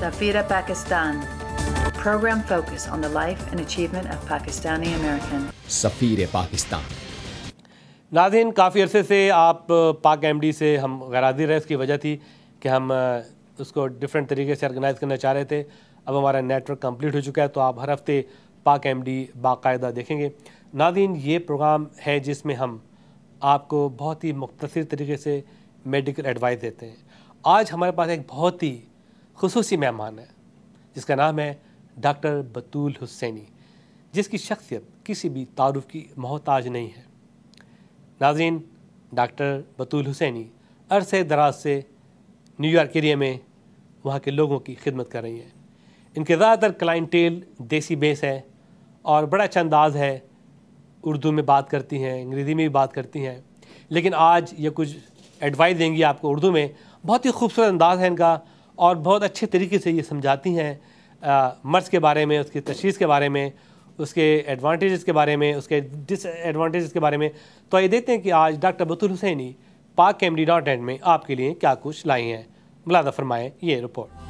Safira Pakistan, program focused on the life and achievement of Pakistani American. Safir Pakistan. नाजिन काफ़ी अरसे से आप पाक एमडी से हम गराजी रहे इसकी वजह थी कि हम उसको डिफरेंट तरीके से ऑर्गेनाइज़ करना चाह रहे थे अब हमारा नेटवर्क कंप्लीट हो चुका है तो आप हर हफ्ते पाक एमडी बाकायदा देखेंगे नाजीन ये प्रोग्राम है जिसमें हम आपको बहुत ही मुख्तर तरीके से मेडिकल एडवाइस देते हैं आज हमारे पास एक बहुत ही खसूसी मेहमान है जिसका नाम है डॉक्टर बतूल हुसैनी जिसकी शख्सियत किसी भी तारुफ की मोहताज नहीं है नाजीन डॉक्टर बतूल हुसैनी अरसे दराज से न्यूयॉर्क एरिया में वहाँ के लोगों की खिदमत कर रही हैं इनके ज़्यादातर क्लाइंटेल देसी बेस है और बड़ा अच्छा अंदाज है उर्दू में बात करती हैं अंग्रेज़ी में भी बात करती हैं लेकिन आज ये कुछ एडवाइस देंगी आपको उर्दू में बहुत ही खूबसूरत अंदाज़ है इनका और बहुत अच्छे तरीके से ये समझाती हैं मर्ज के बारे में उसकी तशीस के बारे में उसके एडवांटेजेस के बारे में उसके डिसएडवांटेजेस के बारे में तो ये देखते हैं कि आज डॉक्टर बतुल हुसैनी पाक कैमडी डॉट एंड में आपके लिए क्या कुछ लाई हैं मुलादा फरमाएँ ये रिपोर्ट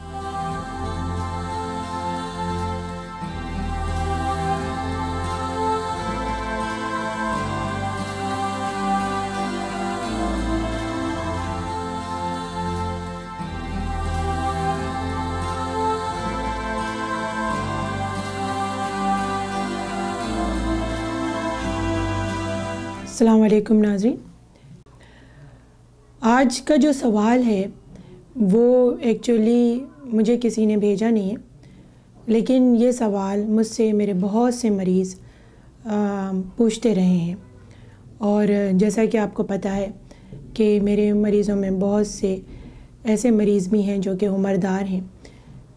अस्सलाम वालेकुम नाजरीन आज का जो सवाल है वो एक्चुअली मुझे किसी ने भेजा नहीं है लेकिन ये सवाल मुझसे मेरे बहुत से मरीज़ पूछते रहे हैं और जैसा कि आपको पता है कि मेरे मरीज़ों में बहुत से ऐसे मरीज़ भी हैं जो कि उम्रदार हैं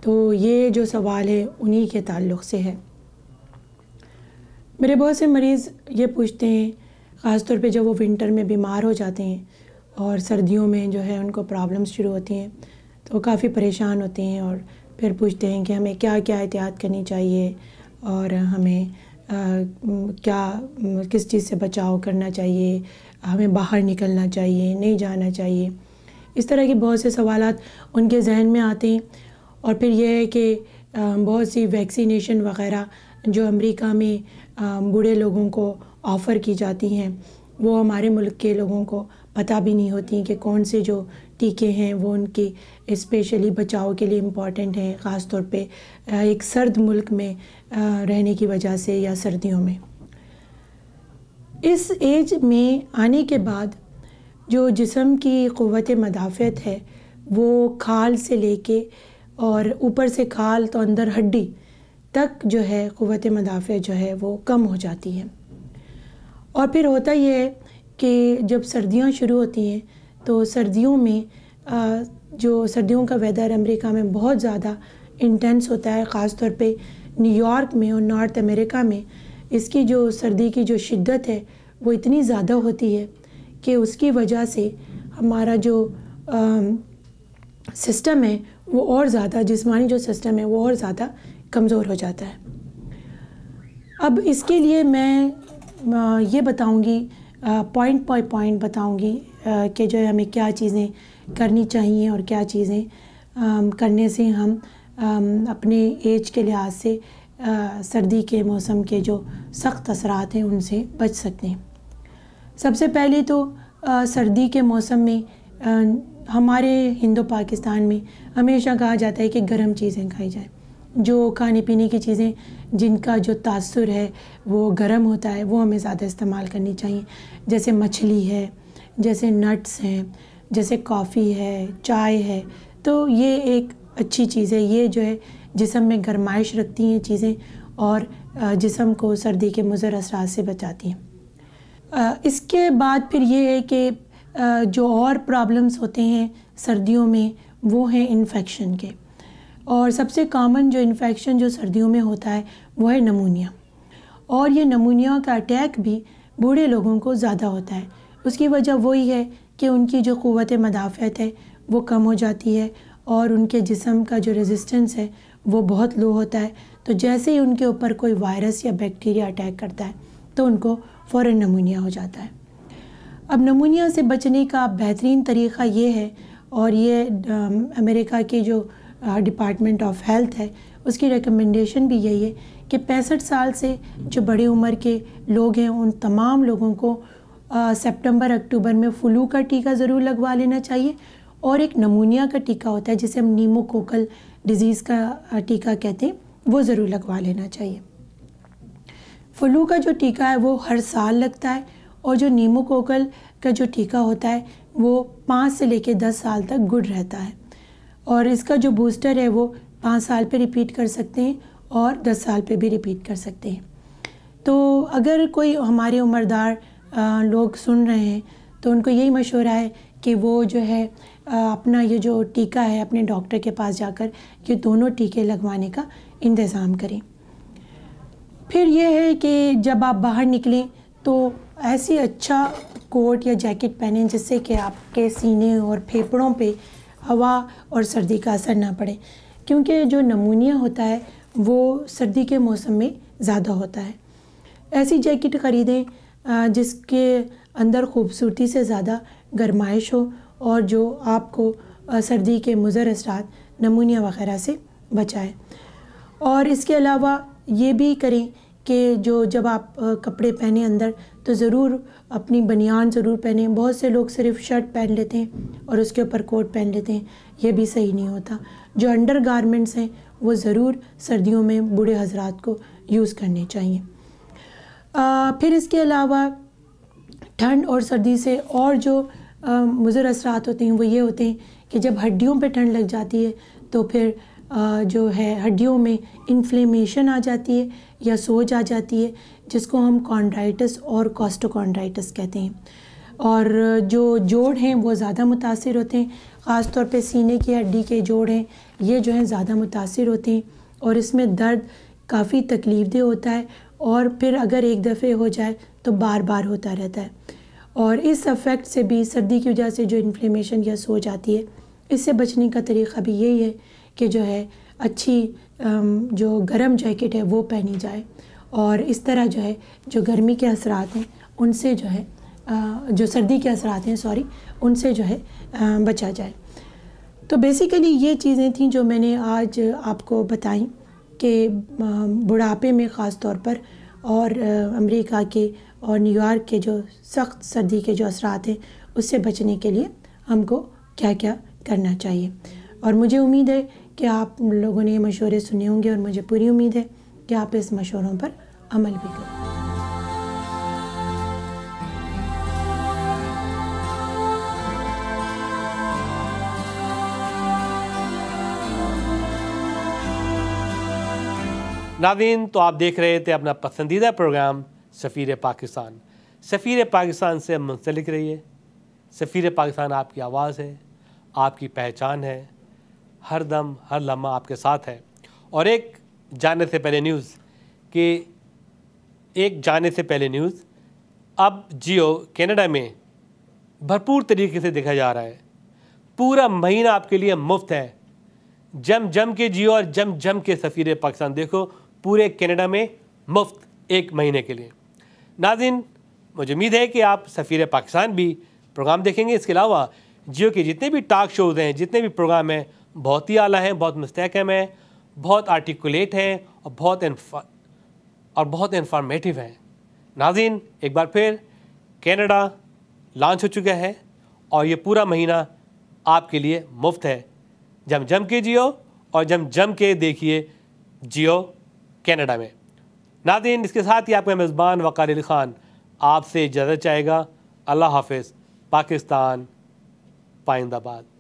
तो ये जो सवाल है उन्हीं के ताल्लुक़ से है मेरे बहुत से मरीज़ ये पूछते हैं ख़ासतौर पे जब वो विंटर में बीमार हो जाते हैं और सर्दियों में जो है उनको प्रॉब्लम्स शुरू होती हैं तो काफ़ी परेशान होते हैं और फिर पूछते हैं कि हमें क्या क्या एहतियात करनी चाहिए और हमें आ, क्या किस चीज़ से बचाव करना चाहिए हमें बाहर निकलना चाहिए नहीं जाना चाहिए इस तरह के बहुत से सवाल उनके जहन में आते हैं और फिर यह है कि बहुत सी वैक्सीनेशन वगैरह जो अमेरिका में बूढ़े लोगों को ऑफ़र की जाती हैं वो हमारे मुल्क के लोगों को पता भी नहीं होती कि कौन से जो टीके हैं वो उनके इस्पेशली बचाव के लिए इम्पॉर्टेंट हैं ख़ास तौर पे एक सर्द मुल्क में रहने की वजह से या सर्दियों में इस एज में आने के बाद जो जिसम की क़वत मदाफ़त है वो खाल से लेके और ऊपर से खाल तो अंदर हड्डी तक जो है क़वत मदाफ़त जो है वो कम हो जाती है और फिर होता ये है कि जब सर्दियाँ शुरू होती हैं तो सर्दियों में आ, जो सर्दियों का वेदर अमेरिका में बहुत ज़्यादा इंटेंस होता है ख़ास तौर पे न्यूयॉर्क में और नॉर्थ अमेरिका में इसकी जो सर्दी की जो शिद्दत है वो इतनी ज़्यादा होती है कि उसकी वजह से हमारा जो सिस्टम है वो और ज़्यादा जिसमानी जो सिस्टम है वो और ज़्यादा कमज़ोर हो जाता है अब इसके लिए मैं ये बताऊंगी पॉइंट बाई पॉइंट बताऊंगी कि जो है हमें क्या चीज़ें करनी चाहिए और क्या चीज़ें करने से हम अपने एज के लिहाज से सर्दी के मौसम के जो सख्त असरात हैं उनसे बच सकते हैं सबसे पहले तो सर्दी के मौसम में हमारे हिंदो पाकिस्तान में हमेशा कहा जाता है कि गर्म चीज़ें खाई जाएँ जो खाने पीने की चीज़ें जिनका जो तासर है वो गर्म होता है वो हमें ज़्यादा इस्तेमाल करनी चाहिए जैसे मछली है जैसे नट्स हैं जैसे कॉफ़ी है चाय है तो ये एक अच्छी चीज़ है ये जो है जिसम में गर्माइश रखती हैं चीज़ें और जिसम को सर्दी के मुज़र असरा से बचाती हैं इसके बाद फिर ये है कि जो और प्रॉब्लम्स होते हैं सर्दियों में वो हैं इन्फेक्शन के और सबसे कॉमन जो इन्फेक्शन जो सर्दियों में होता है वो है नमूनिया और ये नमूनिया का अटैक भी बूढ़े लोगों को ज़्यादा होता है उसकी वजह वही है कि उनकी जो क़वत मदाफ़त है वो कम हो जाती है और उनके जिसम का जो रेजिस्टेंस है वो बहुत लो होता है तो जैसे ही उनके ऊपर कोई वायरस या बैक्टीरिया अटैक करता है तो उनको फ़ौर नमूनिया हो जाता है अब नमूनिया से बचने का बेहतरीन तरीक़ा ये है और ये अमेरिका के जो डिपार्टमेंट ऑफ हेल्थ है उसकी रिकमेंडेशन भी यही है कि पैंसठ साल से जो बड़ी उम्र के लोग हैं उन तमाम लोगों को सितंबर अक्टूबर में फ्लू का टीका ज़रूर लगवा लेना चाहिए और एक नमूनिया का टीका होता है जिसे हम नीमोकोकल डिज़ीज़ का टीका कहते हैं वो ज़रूर लगवा लेना चाहिए फ्लू का जो टीका है वो हर साल लगता है और जो नीमोकोकल का जो टीका होता है वो पाँच से लेकर दस साल तक गुड रहता है और इसका जो बूस्टर है वो पाँच साल पे रिपीट कर सकते हैं और दस साल पे भी रिपीट कर सकते हैं तो अगर कोई हमारे उम्रदार लोग सुन रहे हैं तो उनको यही मशवरा है कि वो जो है अपना ये जो टीका है अपने डॉक्टर के पास जाकर ये दोनों टीके लगवाने का इंतज़ाम करें फिर यह है कि जब आप बाहर निकलें तो ऐसी अच्छा कोट या जैकेट पहने जिससे कि आपके सीने और फेफड़ों पे हवा और सर्दी का असर ना पड़े क्योंकि जो नमूनिया होता है वो सर्दी के मौसम में ज़्यादा होता है ऐसी जैकेट ख़रीदें जिसके अंदर खूबसूरती से ज़्यादा गर्माइश हो और जो आपको सर्दी के मुज़र असरात नमूनिया वगैरह से बचाए और इसके अलावा ये भी करें कि जो जब आप कपड़े पहने अंदर तो ज़रूर अपनी बनियान ज़रूर पहने बहुत से लोग सिर्फ शर्ट पहन लेते हैं और उसके ऊपर कोट पहन लेते हैं ये भी सही नहीं होता जो अंडर गारमेंट्स हैं वो ज़रूर सर्दियों में बूढ़े हजरात को यूज़ करने चाहिए आ, फिर इसके अलावा ठंड और सर्दी से और जो मुज़र असरात होते हैं वो ये होते हैं कि जब हड्डियों पर ठंड लग जाती है तो फिर जो है हड्डियों में इन्फ्लेमेशन आ जाती है या सोज आ जाती है जिसको हम कॉन्ड्राइटस और कॉस्टोकॉन्ड्राइटस कहते हैं और जो जोड़ हैं वो ज़्यादा मुतासर होते हैं ख़ास तौर पे सीने की हड्डी के जोड़ हैं ये जो हैं ज़्यादा मुतासर होते हैं और इसमें दर्द काफ़ी तकलीफ दह होता है और फिर अगर एक दफ़े हो जाए तो बार बार होता रहता है और इस अफेक्ट से भी सर्दी की वजह से जो इन्फ्लेमेशन या सो जाती है इससे बचने का तरीक़ा भी यही है कि जो है अच्छी जो गर्म जैकेट है वो पहनी जाए और इस तरह जो है जो गर्मी के असरात हैं उनसे जो है जो सर्दी के असरात हैं सॉरी उनसे जो है बचा जाए तो बेसिकली ये चीज़ें थी जो मैंने आज आपको बताई कि बुढ़ापे में ख़ास तौर पर और अमेरिका के और न्यूयॉर्क के जो सख्त सर्दी के जो असरात हैं उससे बचने के लिए हमको क्या क्या करना चाहिए और मुझे उम्मीद है कि आप लोगों ने ये मशवरे सुने होंगे और मुझे पूरी उम्मीद है कि आप इस मशवरों पर अमल भी करें नादीन तो आप देख रहे थे अपना पसंदीदा प्रोग्राम सफ़ीर पाकिस्तान सफ़ीर पाकिस्तान से मुंसलिक रहिए सफ़ीर पाकिस्तान आपकी आवाज़ है आपकी पहचान है हर दम हर लम्हा आपके साथ है और एक जाने से पहले न्यूज़ कि एक जाने से पहले न्यूज़ अब जियो कनाडा में भरपूर तरीके से देखा जा रहा है पूरा महीना आपके लिए मुफ्त है जम जम के जियो और जम जम के सफ़ीर पाकिस्तान देखो पूरे कनाडा में मुफ्त एक महीने के लिए नाजिन मुझे उम्मीद है कि आप सफ़ीर पाकिस्तान भी प्रोग्राम देखेंगे इसके अलावा जियो के जितने भी टाक शोज़ हैं जितने भी प्रोग्राम हैं बहुत ही आला हैं बहुत मुस्तकम हैं बहुत आर्टिकुलेट हैं और बहुत और बहुत इंफॉर्मेटिव हैं नाजिन एक बार फिर कैनेडा लॉन्च हो चुका है और ये पूरा महीना आपके लिए मुफ्त है जम जम के जियो और जम जम के देखिए जियो कनाडा में नादिन इसके साथ ही आपका मेज़बान वक़ार अली ख़ान आपसे इजाज़त चाहेगा अल्लाह हाफिज़ पाकिस्तान पाइंदाबाद